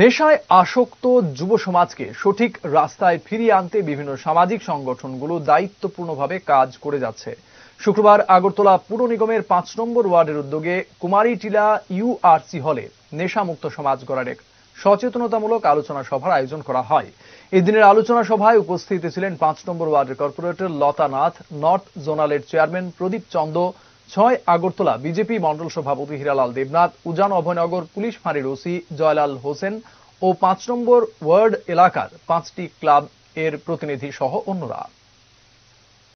নেশায় আসক্ত যুব সমাজকে সঠিক রাস্তায় ফিরিয়ে আনতে বিভিন্ন সামাজিক সংগঠনগুলো দায়িত্বপূর্ণভাবে কাজ করে যাচ্ছে শুক্রবার আগরতলা পুর নিগমের পাঁচ নম্বর ওয়ার্ডের উদ্যোগে কুমারীটিলা ইউআরসি হলে নেশামুক্ত সমাজ গড়ার এক সচেতনতামূলক আলোচনা সভার আয়োজন করা হয় এদিনের আলোচনা সভায় উপস্থিত ছিলেন পাঁচ নম্বর ওয়ার্ডের কর্পোরেটর লতা নাথ নর্থ জোনালের চেয়ারম্যান প্রদীপ চন্দ্র ছয় আগরতলা বিজেপি মন্ডল সভাপতি হীরালাল দেবনাথ উজান অভয়নগর পুলিশ ফাঁড়ির ওসি জয়লাল হোসেন ও পাঁচ নম্বর ওয়ার্ড এলাকার পাঁচটি ক্লাব এর প্রতিনিধি সহ অন্যরা